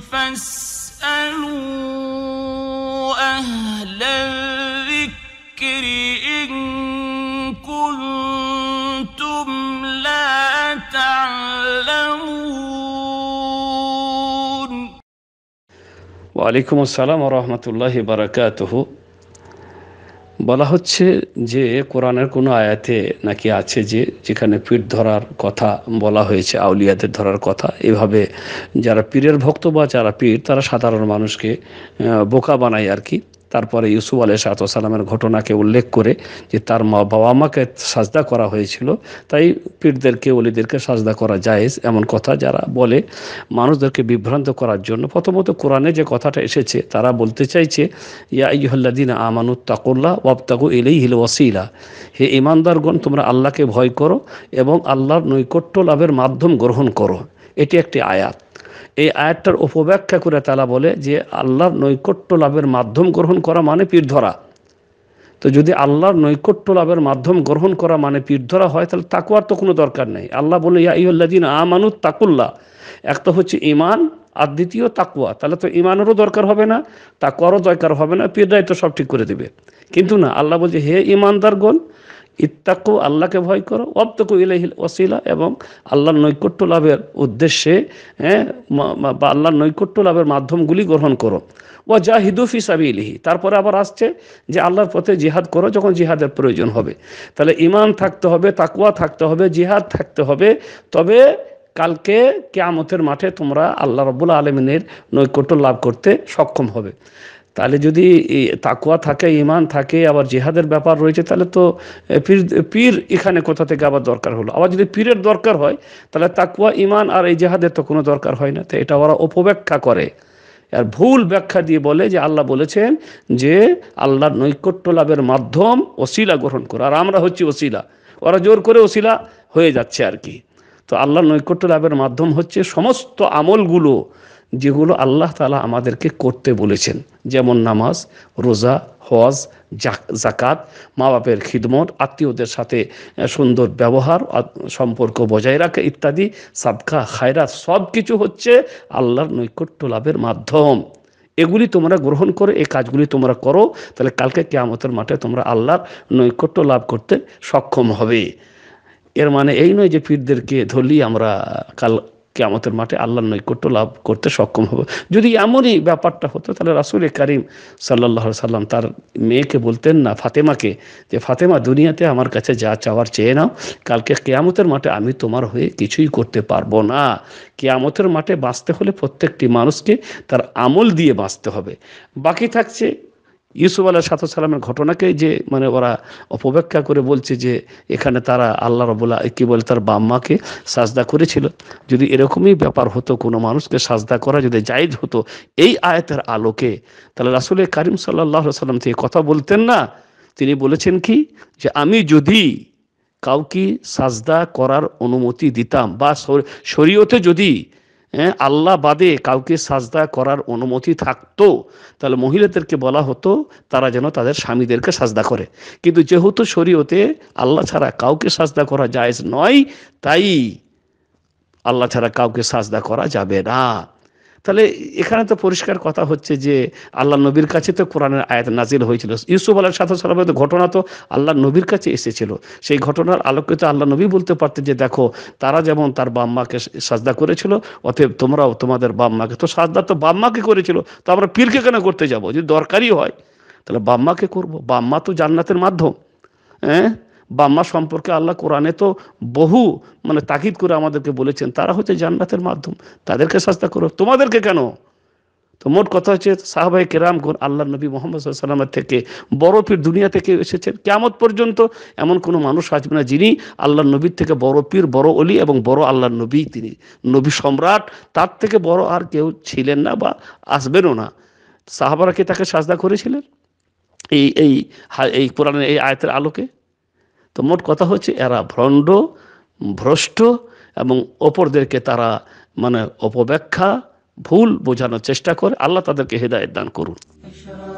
فاسألوا أهل الذكر إن كنتم لا تعلمون وعليكم السلام ورحمة الله وبركاته বলা হচ্ছে যে কোরআনের কোনো আয়াতে নাকি আছে যে যেখানে পীর ধরার কথা বলা হয়েছে আউলিয়াদের ধরার কথা এভাবে যারা পীরের ভক্ত বা যারা পীর তারা সাধারণ মানুষকে বোকা বানায় আর কি তারপরে ইউসুফ সাতামের ঘটনাকে উল্লেখ করে যে তার মা বাবা মাকে সাজদা করা হয়েছিল তাই পীরদেরকে অলিদেরকে সাজদা করা যায় এমন কথা যারা বলে মানুষদেরকে বিভ্রান্ত করার জন্য প্রথমত কোরআনে যে কথাটা এসেছে তারা বলতে চাইছে ইয়া ইহল্লাদিন আমানু তাকুল্লাহ ওয়াবতাকু এলেই হিল ওয়াসিলা হে ইমানদারগণ তোমরা আল্লাহকে ভয় করো এবং আল্লাহর নৈকট্য লাভের মাধ্যম গ্রহণ করো এটি একটি আয়াত এই আয়াতটার উপব্যাখ্যা করে তালা বলে যে আল্লাহর নৈকট্য লাভের মাধ্যম গ্রহণ করা মানে পীর ধরা তো যদি আল্লাহর নৈকট্য লাভের মাধ্যম গ্রহণ করা মানে পীর ধরা হয় তাহলে তাকুয়ার তো কোনো দরকার নেই আল্লাহ বলে ইয়া ইহল্লাদিন আমানু এক তো হচ্ছে ইমান আর দ্বিতীয় তাকুয়া তাহলে তো ইমানেরও দরকার হবে না তাকুয়ারও দরকার হবে না পীররাই তো সব ঠিক করে দেবে কিন্তু না আল্লাহ বলছে হে ইমানদারগণ ইত্তাকু আল্লাহকে ভয় করো অপ্তকু ইলেহিল ওসিলা এবং আল্লাহর নৈকট্য লাভের উদ্দেশ্যে হ্যাঁ, বা আল্লাহর নৈকট্য লাভের মাধ্যমগুলি গ্রহণ করো ও হিদুফি সাবি ইলিহি তারপরে আবার আসছে যে আল্লাহর পথে জিহাদ করো যখন জিহাদের প্রয়োজন হবে তাহলে ইমান থাকতে হবে তাকুয়া থাকতে হবে জিহাদ থাকতে হবে তবে কালকে কেয়ামতের মাঠে তোমরা আল্লাহ রবুল্লা আলমিনের নৈকট্য লাভ করতে সক্ষম হবে তাহলে যদি তাকুয়া থাকে ইমান থাকে আবার জেহাদের ব্যাপার রয়েছে তাহলে তো পীর পীর এখানে কোথা থেকে আবার দরকার হলো আবার যদি পীরের দরকার হয় তাহলে তাকুয়া ইমান আর এই জেহাদের তো কোনো দরকার হয় না তো এটা ওরা অপব্যাখ্যা করে আর ভুল ব্যাখ্যা দিয়ে বলে যে আল্লাহ বলেছেন যে আল্লাহর নৈকট্য লাভের মাধ্যম ওসিলা গ্রহণ করে আর আমরা হচ্ছি ওসিলা ওরা জোর করে ওসিলা হয়ে যাচ্ছে আর কি তো আল্লাহর নৈকট্য লাভের মাধ্যম হচ্ছে সমস্ত আমলগুলো যেগুলো আল্লাহ তালা আমাদেরকে করতে বলেছেন যেমন নামাজ রোজা হজ জাকাত মা বাপের খিদমত আত্মীয়দের সাথে সুন্দর ব্যবহার সম্পর্ক বজায় রাখে ইত্যাদি সাবকা খায়রা সব কিছু হচ্ছে আল্লাহর নৈকট্য লাভের মাধ্যম এগুলি তোমরা গ্রহণ করে এই কাজগুলি তোমরা করো তাহলে কালকে কেয়ামতের মাঠে তোমরা আল্লাহর নৈকট্য লাভ করতে সক্ষম হবে এর মানে এই নয় যে পীরদেরকে ধরলি আমরা কাল কেয়ামতের মাঠে আল্লাহর নৈকট্য লাভ করতে সক্ষম হব যদি এমনই ব্যাপারটা হতো তাহলে রাসুল করিম সাল্লাহ সাল্লাম তার মেয়েকে বলতেন না ফাতেমাকে যে ফাতেমা দুনিয়াতে আমার কাছে যা চাওয়ার চেয়ে নাও কালকে কেয়ামতের মাঠে আমি তোমার হয়ে কিছুই করতে পারবো না কেয়ামতের মাঠে বাঁচতে হলে প্রত্যেকটি মানুষকে তার আমল দিয়ে বাঁচতে হবে বাকি থাকছে ইউসুফ আল্লাহ সাতু সালামের ঘটনাকে যে মানে ওরা অপব্যাখ্যা করে বলছে যে এখানে তারা আল্লাহ রবুল্লা কী বলে তার বাম্মাকে সাজদা করেছিল যদি এরকমই ব্যাপার হতো কোনো মানুষকে সাজদা করা যদি জায়জ হতো এই আয়তের আলোকে তাহলে রাসুলের কারিম সাল্লাহ সাল্লাম থেকে কথা বলতেন না তিনি বলেছেন কি যে আমি যদি কাউকে সাজদা করার অনুমতি দিতাম বা শরীয়তে যদি হ্যাঁ আল্লাহ বাদে কাউকে সাজদা করার অনুমতি থাকতো তাহলে মহিলাদেরকে বলা হতো তারা যেন তাদের স্বামীদেরকে সাজদা করে কিন্তু যেহেতু শরীয়তে আল্লাহ ছাড়া কাউকে সাজদা করা জায়েজ নয় তাই আল্লাহ ছাড়া কাউকে সাজদা করা যাবে না তাহলে এখানে তো পরিষ্কার কথা হচ্ছে যে আল্লাহ নবীর কাছে তো কোরআনের আয়াত নাজিল হয়েছিল ইউসুফ আল্লাহ সাথে সালামের ঘটনা তো আল্লাহ নবীর কাছে এসেছিল সেই ঘটনার আলোকে তো আল্লাহ নবী বলতে পারতেন যে দেখো তারা যেমন তার বাম্মাকে সাজদা করেছিল অতএব তোমরাও তোমাদের বাম্মাকে তো সাজদা তো বাম্মাকে করেছিল তো আমরা পীরকে কেন করতে যাব যদি দরকারই হয় তাহলে বাম্মাকে করবো বাম্মা তো জান্নাতের মাধ্যম হ্যাঁ বাম্মা সম্পর্কে আল্লাহ কোরআনে তো বহু মানে তাকিদ করে আমাদেরকে বলেছেন তারা হচ্ছে জান্নাতের মাধ্যম তাদেরকে সাস্তা করো তোমাদেরকে কেন তো মোট কথা হচ্ছে কেরাম কেরামগুন আল্লাহ নবী মোহাম্মদ সাল্লামের থেকে বড় পীর দুনিয়া থেকে এসেছেন কেমত পর্যন্ত এমন কোনো মানুষ আসবে না যিনি আল্লাহ নবীর থেকে বড় পীর বড় অলি এবং বড় আল্লাহ নবী তিনি নবী সম্রাট তার থেকে বড় আর কেউ ছিলেন না বা আসবেনও না সাহাবারা কি তাকে সাজদা করেছিলেন এই এই এই কোরআনের এই আয়তের আলোকে তো মোট কথা হচ্ছে এরা ভ্রণ্ড ভ্রষ্ট এবং অপরদেরকে তারা মানে অপব্যাখ্যা ভুল বোঝানোর চেষ্টা করে আল্লাহ তাদেরকে হৃদায়ত দান করুন